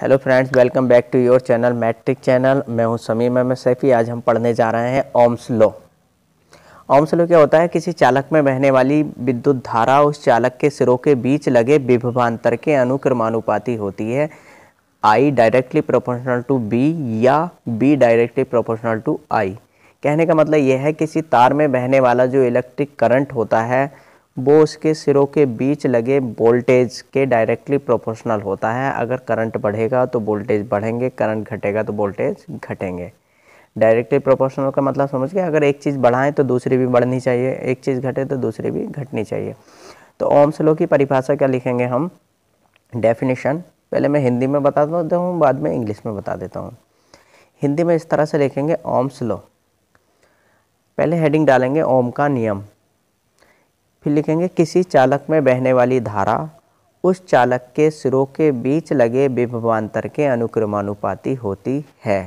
Hello friends welcome back to your channel matric channel मैं हूं Sameem ma'am Saifi आज हम पढ़ने जा रहे हैं ओम्स लो ओम्स लो क्या होता है किसी चालक में बहने वाली विद्युत धारा उस चालक के सिरों के बीच लगे विभवान्तर के अनुक्रमानुपाती होती है I directly proportional to V या V directly proportional to I कहने का मतलब यह है किसी तार में बहने वाला जो इलेक्ट्रिक करंट होता है वो उसके सिरों के बीच लगे वोल्टेज के डायरेक्टली प्रोपोर्शनल होता है अगर करंट बढ़ेगा तो वोल्टेज बढ़ेंगे करंट घटेगा तो वोल्टेज घटेंगे डायरेक्टली प्रोपोर्शनल का मतलब समझ के अगर एक चीज़ बढ़ाएं तो दूसरी भी बढ़नी चाहिए एक चीज़ घटे तो दूसरी भी घटनी चाहिए तो ओम स्लो की परिभाषा क्या लिखेंगे हम डेफिनेशन पहले मैं हिंदी में बता देता हूँ बाद में इंग्लिश में बता देता हूँ हिंदी में इस तरह से लिखेंगे ओम स्लो पहले हेडिंग डालेंगे ओम का नियम फिर लिखेंगे किसी चालक में बहने वाली धारा उस चालक के सिरों के बीच लगे विभवान्तर के अनुक्रमानुपाती होती है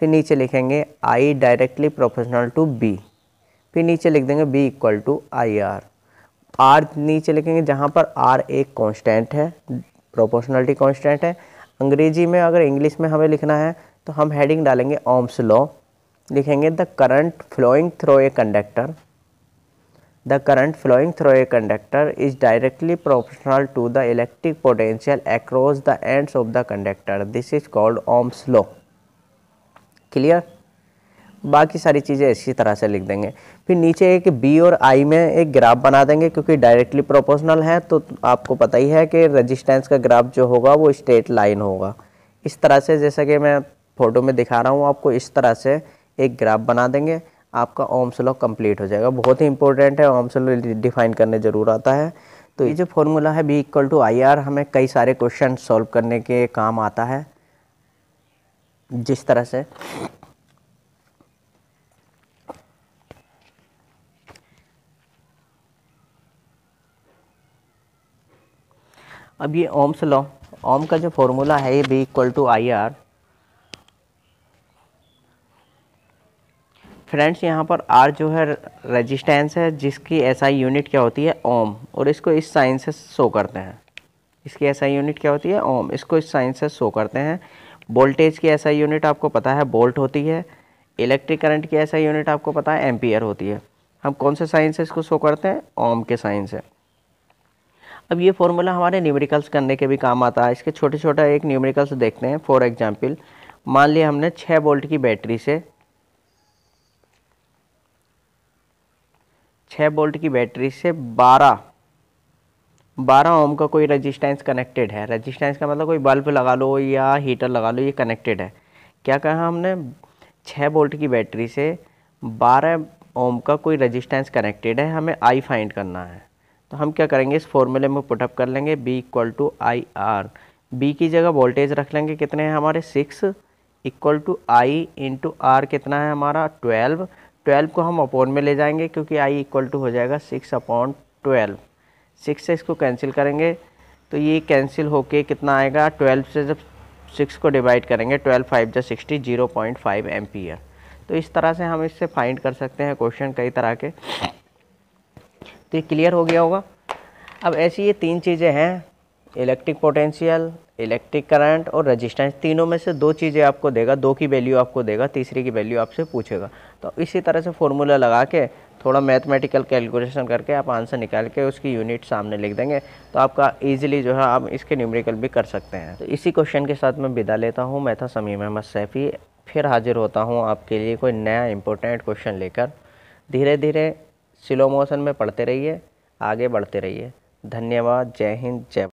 फिर नीचे लिखेंगे I directly professional to V फिर नीचे लिख देंगे V equal to I R R नीचे लिखेंगे जहाँ पर आर एक कांस्टेंट है प्रोपोर्शनलिटी कांस्टेंट है अंग्रेजी में अगर इंग्लिश में हमें लिखना है तो हम हेडिंग डालेंगे ओम्स लॉ लिखेंगे the current flowing through a conductor The current flowing through a conductor is directly proportional to the electric potential across the ends of the conductor. This is called Ohm's law. Clear बाकी सारी चीज़ें इसी तरह से लिख देंगे फिर नीचे एक बी और आई में एक ग्राफ बना देंगे क्योंकि डायरेक्टली प्रोपोर्शनल है तो आपको पता ही है कि रेजिस्टेंस का ग्राफ जो होगा वो स्ट्रेट लाइन होगा इस तरह से जैसा कि मैं फ़ोटो में दिखा रहा हूँ आपको इस तरह से एक ग्राफ बना देंगे आपका ओम्स लॉ कंप्लीट हो जाएगा बहुत ही इंपॉर्टेंट है ओम्स लॉ डिफाइन करने ज़रूर आता है तो ये जो फॉर्मूला है V equal to I R हमें कई सारे क्वेश्चन सॉल्व करने के काम आता है जिस तरह से अब ये ओम्स लॉ ओम का जो फॉर्मूला है ये V equal to I R friends यहाँ पर आर जो है रेजिस्टेंस है जिसकी एसआई यूनिट क्या होती है ओम और इसको इस साइन से शो करते हैं इसकी एसआई यूनिट क्या होती है ओम इसको इस साइन से शो करते हैं वोल्टेज की एसआई यूनिट आपको पता है बोल्ट होती है इलेक्ट्रिक करंट की एसआई यूनिट आपको पता है एम्पियर होती है हम कौन से साइन से इसको शो करते हैं ओम के साइन से अब ये फॉर्मूला हमारे न्यूमेरिकल्स करने के भी काम आता है इसके छोटे छोटे एक न्यूमेरिकल्स देखते हैं फॉर एग्ज़ाम्पल मान लिया हमने छः वोल्ट की बैटरी से छः बोल्ट की बैटरी से 12 12 ओम का कोई रेजिस्टेंस कनेक्टेड है रेजिस्टेंस का मतलब कोई बल्ब लगा लो या हीटर लगा लो ये कनेक्टेड है क्या कहा हमने 6 बोल्ट की बैटरी से 12 ओम का कोई रेजिस्टेंस कनेक्टेड है हमें आई फाइंड करना है तो हम क्या करेंगे इस फॉर्मूले में पुटअप कर लेंगे V equal to I R V की जगह वोल्टेज रख लेंगे कितने हैं हमारे six equal to I into R कितना है हमारा ट्वेल्व ट्वेल्व को हम अपॉन में ले जाएंगे क्योंकि आई इक्वल टू हो जाएगा सिक्स अपॉन ट्वेल्व सिक्स से इसको कैंसिल करेंगे तो ये कैंसिल होके कितना आएगा ट्वेल्व से जब सिक्स को डिवाइड करेंगे ट्वेल्व फाइव जो सिक्सटी जीरो पॉइंट फाइव है तो इस तरह से हम इससे फाइंड कर सकते हैं क्वेश्चन कई तरह के तो ये क्लियर हो गया होगा अब ऐसी ये तीन चीज़ें हैं इलेक्ट्रिक पोटेंशियल इलेक्ट्रिक करंट और रेजिस्टेंस तीनों में से दो चीज़ें आपको देगा दो की वैल्यू आपको देगा तीसरी की वैल्यू आपसे पूछेगा तो इसी तरह से फॉर्मूला लगा के थोड़ा मैथमेटिकल कैलकुलेशन करके आप आंसर निकाल के उसकी यूनिट सामने लिख देंगे तो आपका इजीली जो है आप इसके न्यूमेरिकल भी कर सकते हैं तो इसी क्वेश्चन के साथ मैं विदा लेता हूँ मैं था समीम अहमद सैफ़ी फिर हाजिर होता हूँ आपके लिए कोई नया इंपॉर्टेंट क्वेश्चन लेकर धीरे धीरे स्लो मोशन में पढ़ते रहिए आगे बढ़ते रहिए धन्यवाद जय हिंद जय